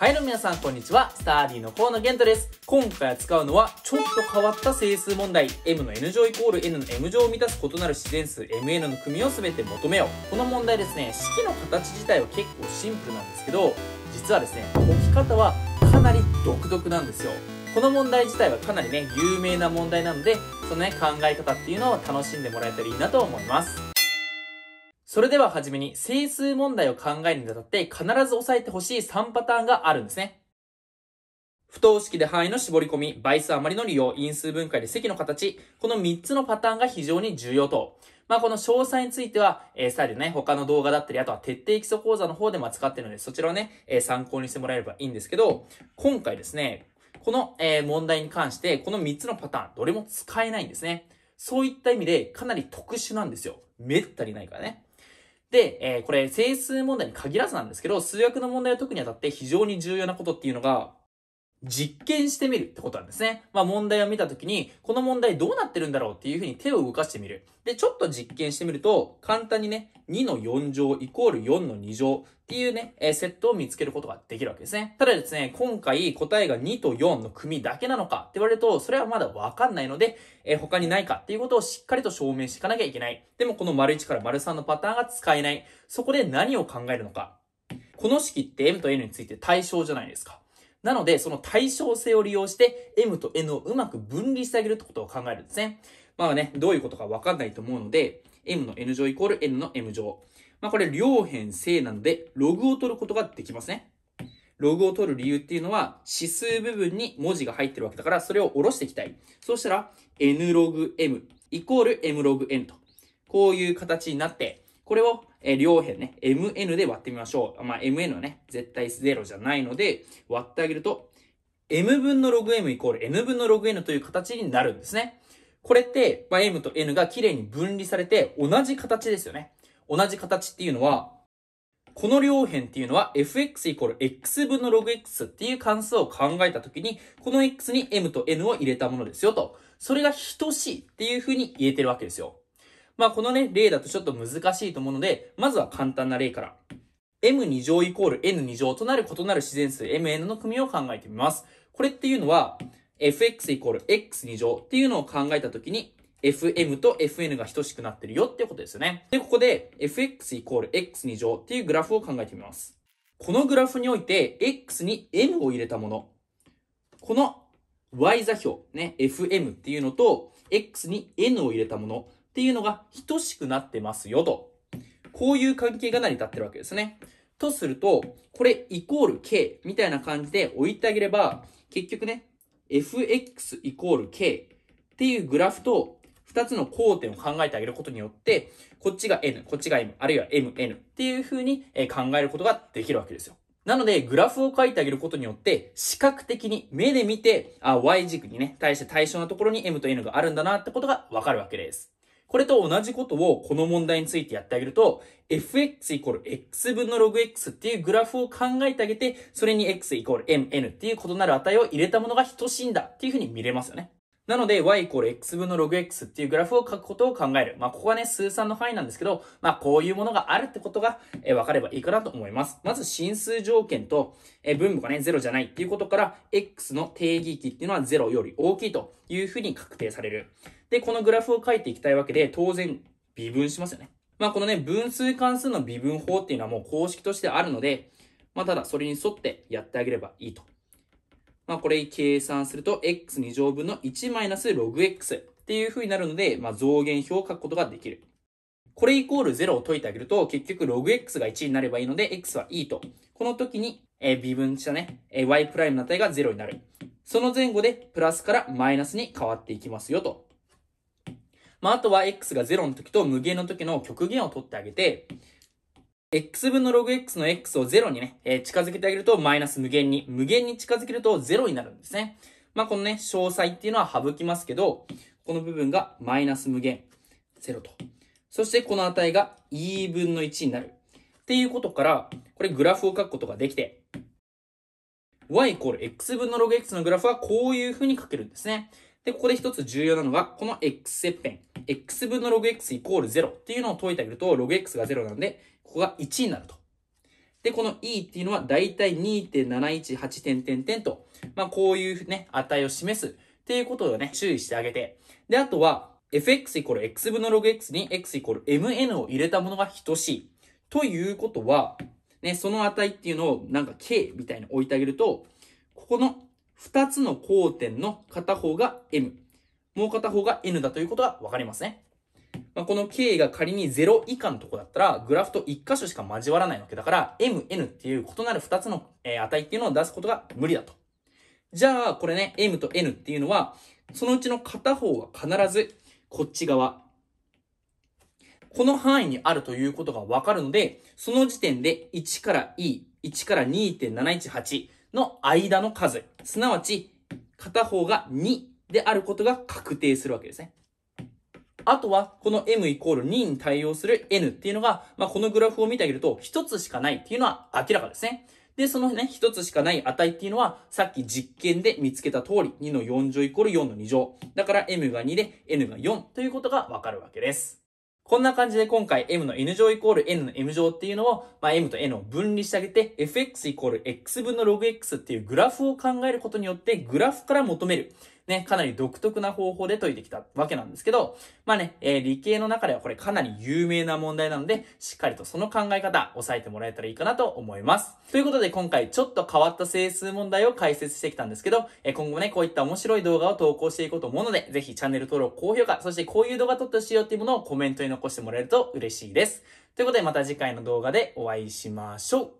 はいの皆さん、こんにちは。スターディの河野玄斗です。今回扱うのは、ちょっと変わった整数問題。m の n 乗イコール n の m 乗を満たす異なる自然数 mn の組を全て求めよう。この問題ですね、式の形自体は結構シンプルなんですけど、実はですね、解き方はかなり独特なんですよ。この問題自体はかなりね、有名な問題なので、そのね、考え方っていうのを楽しんでもらえたらいいなと思います。それでははじめに整数問題を考えるにあたって必ず押さえてほしい3パターンがあるんですね。不等式で範囲の絞り込み、倍数余りの利用、因数分解で積の形、この3つのパターンが非常に重要と。まあ、この詳細については、えー、スタね、他の動画だったり、あとは徹底基礎講座の方でも扱ってるので、そちらをね、えー、参考にしてもらえればいいんですけど、今回ですね、この、えー、問題に関して、この3つのパターン、どれも使えないんですね。そういった意味で、かなり特殊なんですよ。めったにないからね。で、えー、これ整数問題に限らずなんですけど、数学の問題を解くにあたって非常に重要なことっていうのが、実験してみるってことなんですね。まあ問題を見たときに、この問題どうなってるんだろうっていうふうに手を動かしてみる。で、ちょっと実験してみると、簡単にね、2の4乗イコール4の2乗っていうね、えー、セットを見つけることができるわけですね。ただですね、今回答えが2と4の組だけなのかって言われると、それはまだわかんないので、えー、他にないかっていうことをしっかりと証明していかなきゃいけない。でもこの丸1から丸3のパターンが使えない。そこで何を考えるのか。この式って M と N について対象じゃないですか。なので、その対称性を利用して M と N をうまく分離してあげるってことを考えるんですね。まあね、どういうことかわかんないと思うので、M の N 乗イコール N の M 乗。まあこれ両辺正なので、ログを取ることができますね。ログを取る理由っていうのは、指数部分に文字が入ってるわけだから、それを下ろしていきたい。そうしたら、n ログ m イコール m ログ n と。こういう形になって、これをえー、両辺ね、mn で割ってみましょう。まあ、mn はね、絶対0じゃないので、割ってあげると、m 分のログ m イコール n 分のログ n という形になるんですね。これって、まあ、m と n が綺麗に分離されて、同じ形ですよね。同じ形っていうのは、この両辺っていうのは fx イコール x 分のログ x っていう関数を考えたときに、この x に m と n を入れたものですよと。それが等しいっていうふうに言えてるわけですよ。まあ、このね、例だとちょっと難しいと思うので、まずは簡単な例から。m2 乗イコール n2 乗となる異なる自然数 mn の組を考えてみます。これっていうのは、fx イコール x2 乗っていうのを考えたときに、fm と fn が等しくなってるよってことですよね。で、ここで fx イコール x2 乗っていうグラフを考えてみます。このグラフにおいて、x に m を入れたもの。この y 座標、ね、fm っていうのと、x に n を入れたもの。っていうのが等しくなってますよと。こういう関係が成り立ってるわけですね。とすると、これイコール k みたいな感じで置いてあげれば、結局ね、fx イコール k っていうグラフと2つの交点を考えてあげることによって、こっちが n、こっちが m、あるいは mn っていう風に考えることができるわけですよ。なので、グラフを書いてあげることによって、視覚的に目で見て、あ、y 軸にね、対して対象のところに m と n があるんだなってことがわかるわけです。これと同じことをこの問題についてやってあげると、fx イコール x 分のログ x っていうグラフを考えてあげて、それに x イコール mn っていう異なる値を入れたものが等しいんだっていうふうに見れますよね。なので、y イコール x 分の logx っていうグラフを書くことを考える。まあ、ここはね、数産の範囲なんですけど、まあ、こういうものがあるってことが、えー、分かればいいかなと思います。まず、進数条件と、えー、分母がね、0じゃないっていうことから、x の定義域っていうのは0より大きいというふうに確定される。で、このグラフを書いていきたいわけで、当然、微分しますよね。まあ、このね、分数関数の微分法っていうのはもう公式としてあるので、まあ、ただ、それに沿ってやってあげればいいとまあ、これ計算すると、x2 乗分の1マイナスログ x っていう風になるので、まあ、増減表を書くことができる。これイコール0を解いてあげると、結局ログ x が1になればいいので、x はいいと。この時に、え微分したね、え y プライムの値が0になる。その前後で、プラスからマイナスに変わっていきますよと。まあ、あとは x が0の時と無限の時の極限を取ってあげて、x 分のログ x の x を0にね、えー、近づけてあげるとマイナス無限に、無限に近づけると0になるんですね。まあ、このね、詳細っていうのは省きますけど、この部分がマイナス無限、0と。そしてこの値が e 分の1になる。っていうことから、これグラフを書くことができて、y イコール x 分のログ x のグラフはこういう風に書けるんですね。で、ここで一つ重要なのが、この x 切片。x 分の logx イコール0っていうのを解いてあげると、logx が0なんで、ここが1になると。で、この e っていうのは、だいたい2.718点点点と、まあ、こういうね、値を示すっていうことをね、注意してあげて。で、あとは、fx イコール x 分の logx に x イコール mn を入れたものが等しい。ということは、ね、その値っていうのをなんか k みたいに置いてあげると、ここの2つの交点の片方が m、もう片方が n だということがわかりますね。まあ、この k が仮に0以下のとこだったら、グラフと1箇所しか交わらないわけだから、m, n っていう異なる2つの値っていうのを出すことが無理だと。じゃあ、これね、m と n っていうのは、そのうちの片方は必ず、こっち側。この範囲にあるということがわかるので、その時点で1から e、1から2.718の間の数、すなわち、片方が2であることが確定するわけですね。あとは、この m イコール2に対応する n っていうのが、まあ、このグラフを見てあげると、一つしかないっていうのは明らかですね。で、そのね、一つしかない値っていうのは、さっき実験で見つけた通り、2の4乗イコール4の2乗。だから m が2で n が4ということがわかるわけです。こんな感じで今回 m の n 乗イコール n の m 乗っていうのを、まあ、m と n を分離してあげて fx イコール x 分の logx っていうグラフを考えることによってグラフから求めるね、かなり独特な方法で解いてきたわけなんですけど、まあね、えー、理系の中ではこれかなり有名な問題なので、しっかりとその考え方、押さえてもらえたらいいかなと思います。ということで今回ちょっと変わった整数問題を解説してきたんですけど、えー、今後ね、こういった面白い動画を投稿していこうと思うので、ぜひチャンネル登録、高評価、そしてこういう動画撮ってほしいよっていうものをコメントに残してもらえると嬉しいです。ということでまた次回の動画でお会いしましょう。